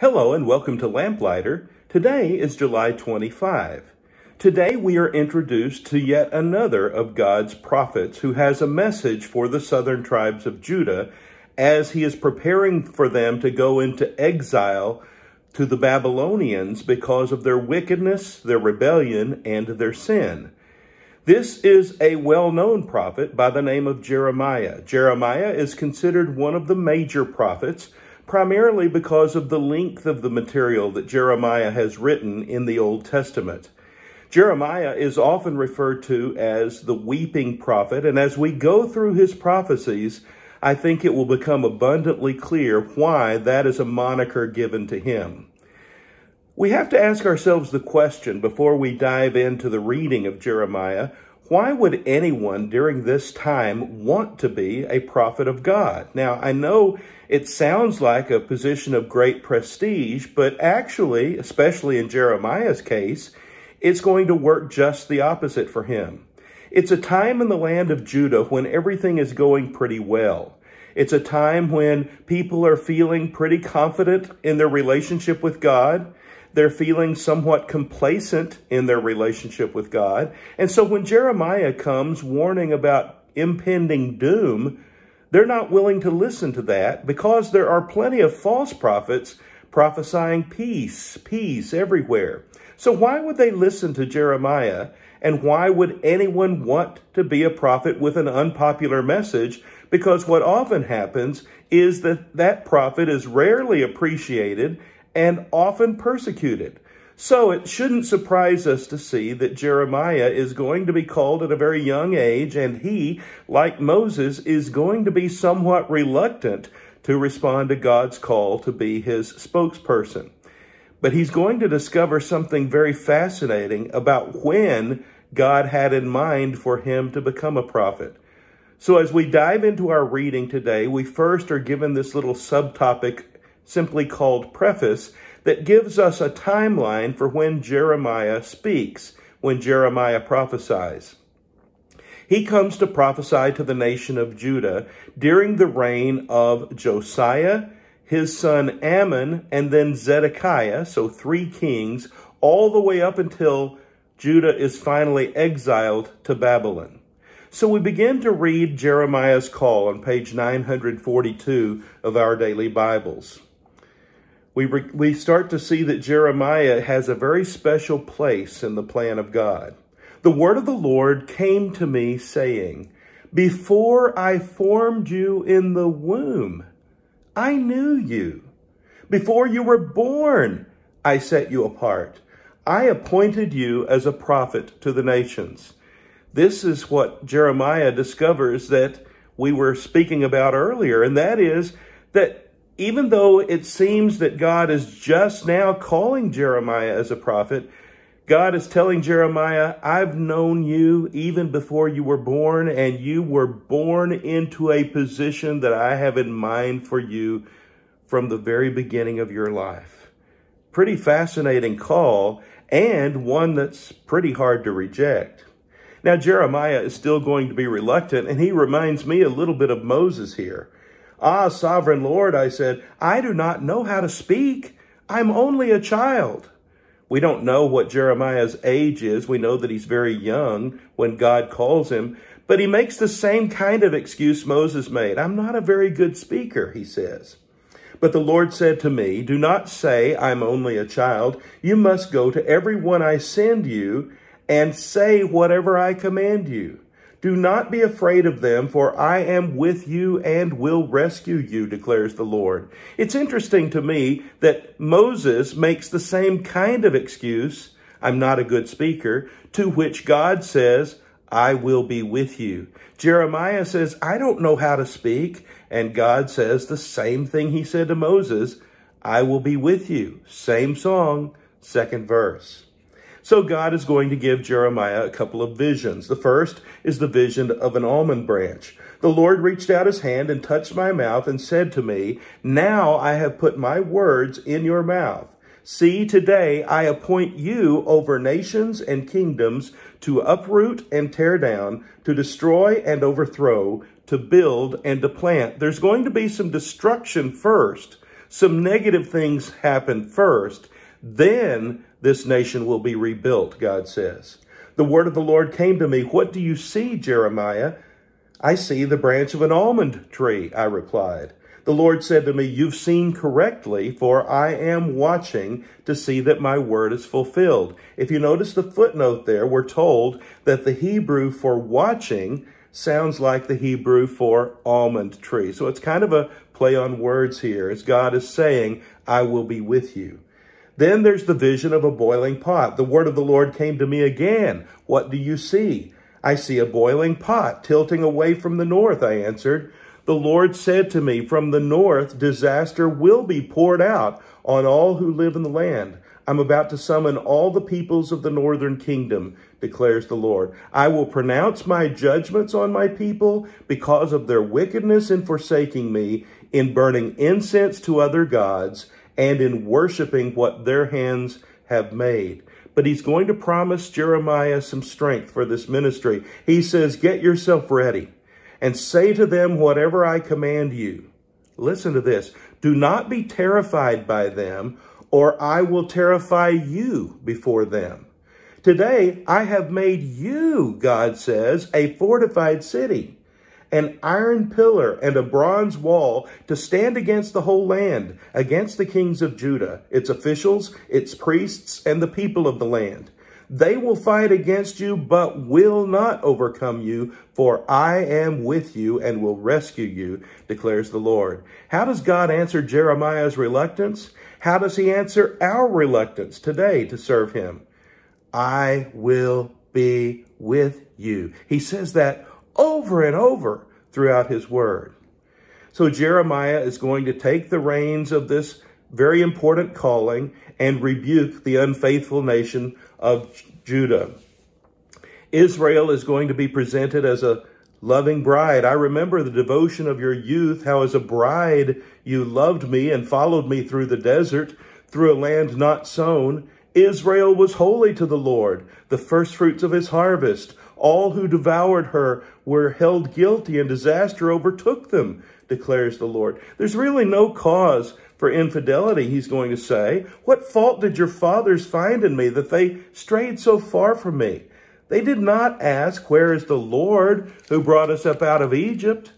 Hello and welcome to Lamplighter. Today is July 25. Today we are introduced to yet another of God's prophets who has a message for the southern tribes of Judah as he is preparing for them to go into exile to the Babylonians because of their wickedness, their rebellion, and their sin. This is a well known prophet by the name of Jeremiah. Jeremiah is considered one of the major prophets primarily because of the length of the material that Jeremiah has written in the Old Testament. Jeremiah is often referred to as the weeping prophet, and as we go through his prophecies, I think it will become abundantly clear why that is a moniker given to him. We have to ask ourselves the question before we dive into the reading of Jeremiah why would anyone during this time want to be a prophet of God? Now, I know it sounds like a position of great prestige, but actually, especially in Jeremiah's case, it's going to work just the opposite for him. It's a time in the land of Judah when everything is going pretty well. It's a time when people are feeling pretty confident in their relationship with God. They're feeling somewhat complacent in their relationship with God. And so when Jeremiah comes warning about impending doom, they're not willing to listen to that because there are plenty of false prophets prophesying peace, peace everywhere. So why would they listen to Jeremiah and why would anyone want to be a prophet with an unpopular message? Because what often happens is that that prophet is rarely appreciated and often persecuted. So it shouldn't surprise us to see that Jeremiah is going to be called at a very young age, and he, like Moses, is going to be somewhat reluctant to respond to God's call to be his spokesperson. But he's going to discover something very fascinating about when God had in mind for him to become a prophet. So as we dive into our reading today, we first are given this little subtopic simply called preface, that gives us a timeline for when Jeremiah speaks, when Jeremiah prophesies. He comes to prophesy to the nation of Judah during the reign of Josiah, his son Ammon, and then Zedekiah, so three kings, all the way up until Judah is finally exiled to Babylon. So we begin to read Jeremiah's call on page 942 of our daily Bibles we, re- we start to see that Jeremiah has a very special place in the plan of God. The word of the Lord came to me saying, Before I formed you in the womb, I knew you. Before you were born, I set you apart. I appointed you as a prophet to the nations. This is what Jeremiah discovers that we were speaking about earlier, and that is that even though it seems that God is just now calling Jeremiah as a prophet, God is telling Jeremiah, I've known you even before you were born, and you were born into a position that I have in mind for you from the very beginning of your life. Pretty fascinating call, and one that's pretty hard to reject. Now, Jeremiah is still going to be reluctant, and he reminds me a little bit of Moses here. Ah, sovereign Lord, I said, I do not know how to speak. I'm only a child. We don't know what Jeremiah's age is. We know that he's very young when God calls him, but he makes the same kind of excuse Moses made. I'm not a very good speaker, he says. But the Lord said to me, Do not say, I'm only a child. You must go to everyone I send you and say whatever I command you. Do not be afraid of them, for I am with you and will rescue you, declares the Lord. It's interesting to me that Moses makes the same kind of excuse, I'm not a good speaker, to which God says, I will be with you. Jeremiah says, I don't know how to speak. And God says the same thing he said to Moses, I will be with you. Same song, second verse. So God is going to give Jeremiah a couple of visions. The first is the vision of an almond branch. The Lord reached out his hand and touched my mouth and said to me, Now I have put my words in your mouth. See, today I appoint you over nations and kingdoms to uproot and tear down, to destroy and overthrow, to build and to plant. There's going to be some destruction first, some negative things happen first. Then this nation will be rebuilt, God says. The word of the Lord came to me. What do you see, Jeremiah? I see the branch of an almond tree, I replied. The Lord said to me, You've seen correctly, for I am watching to see that my word is fulfilled. If you notice the footnote there, we're told that the Hebrew for watching sounds like the Hebrew for almond tree. So it's kind of a play on words here as God is saying, I will be with you. Then there's the vision of a boiling pot. The word of the Lord came to me again. What do you see? I see a boiling pot tilting away from the north, I answered. The Lord said to me, From the north, disaster will be poured out on all who live in the land. I'm about to summon all the peoples of the northern kingdom, declares the Lord. I will pronounce my judgments on my people because of their wickedness in forsaking me, in burning incense to other gods and in worshiping what their hands have made. But he's going to promise Jeremiah some strength for this ministry. He says, Get yourself ready and say to them whatever I command you. Listen to this. Do not be terrified by them, or I will terrify you before them. Today I have made you, God says, a fortified city an iron pillar and a bronze wall to stand against the whole land, against the kings of Judah, its officials, its priests, and the people of the land. They will fight against you, but will not overcome you, for I am with you and will rescue you, declares the Lord. How does God answer Jeremiah's reluctance? How does he answer our reluctance today to serve him? I will be with you. He says that over and over throughout his word. So Jeremiah is going to take the reins of this very important calling and rebuke the unfaithful nation of Judah. Israel is going to be presented as a loving bride. I remember the devotion of your youth, how as a bride you loved me and followed me through the desert, through a land not sown. Israel was holy to the Lord, the firstfruits of his harvest. All who devoured her were held guilty and disaster overtook them, declares the Lord. There's really no cause for infidelity, he's going to say. What fault did your fathers find in me that they strayed so far from me? They did not ask, where is the Lord who brought us up out of Egypt?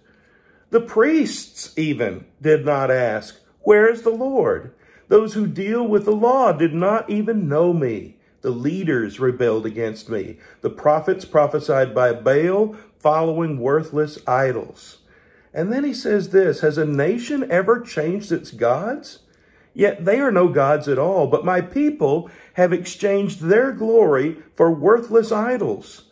The priests even did not ask, where is the Lord? Those who deal with the law did not even know me. The leaders rebelled against me. The prophets prophesied by Baal, following worthless idols. And then he says this, Has a nation ever changed its gods? Yet they are no gods at all, but my people have exchanged their glory for worthless idols.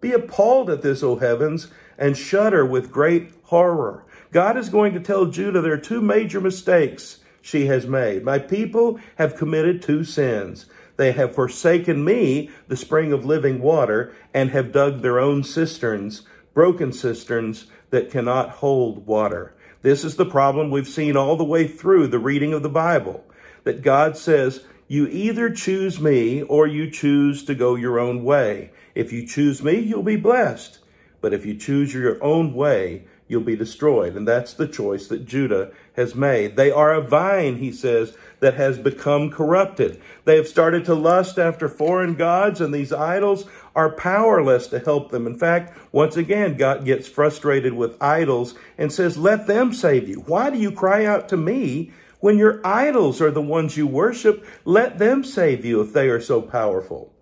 Be appalled at this, O heavens, and shudder with great horror. God is going to tell Judah there are two major mistakes she has made. My people have committed two sins. They have forsaken me, the spring of living water, and have dug their own cisterns, broken cisterns that cannot hold water. This is the problem we've seen all the way through the reading of the Bible, that God says, you either choose me or you choose to go your own way. If you choose me, you'll be blessed. But if you choose your own way, you'll be destroyed. And that's the choice that Judah has made. They are a vine, he says, that has become corrupted. They have started to lust after foreign gods, and these idols are powerless to help them. In fact, once again, God gets frustrated with idols and says, Let them save you. Why do you cry out to me? When your idols are the ones you worship, let them save you if they are so powerful.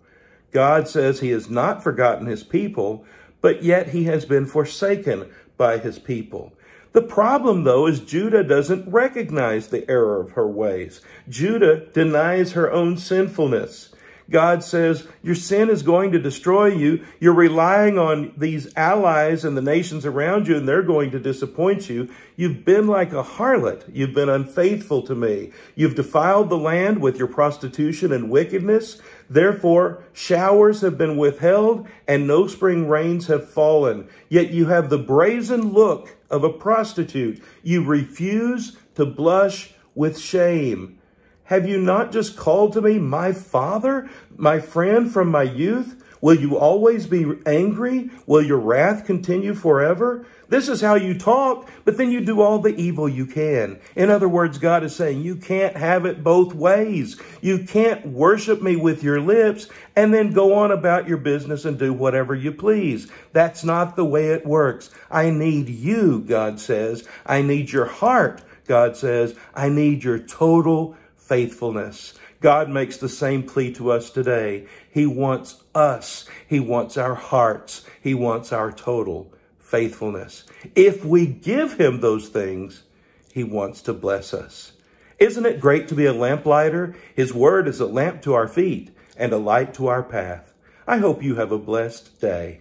God says he has not forgotten his people, but yet he has been forsaken by his people. The problem, though, is Judah doesn't recognize the error of her ways. Judah denies her own sinfulness. God says, your sin is going to destroy you. You're relying on these allies and the nations around you, and they're going to disappoint you. You've been like a harlot. You've been unfaithful to me. You've defiled the land with your prostitution and wickedness. Therefore, showers have been withheld, and no spring rains have fallen. Yet you have the brazen look of a prostitute. You refuse to blush with shame. Have you not just called to me, my father, my friend from my youth? Will you always be angry? Will your wrath continue forever? This is how you talk, but then you do all the evil you can. In other words, God is saying, you can't have it both ways. You can't worship me with your lips and then go on about your business and do whatever you please. That's not the way it works. I need you, God says. I need your heart, God says. I need your total faithfulness. God makes the same plea to us today. He wants us. He wants our hearts. He wants our total faithfulness. If we give him those things, he wants to bless us. Isn't it great to be a lamplighter? His word is a lamp to our feet and a light to our path. I hope you have a blessed day.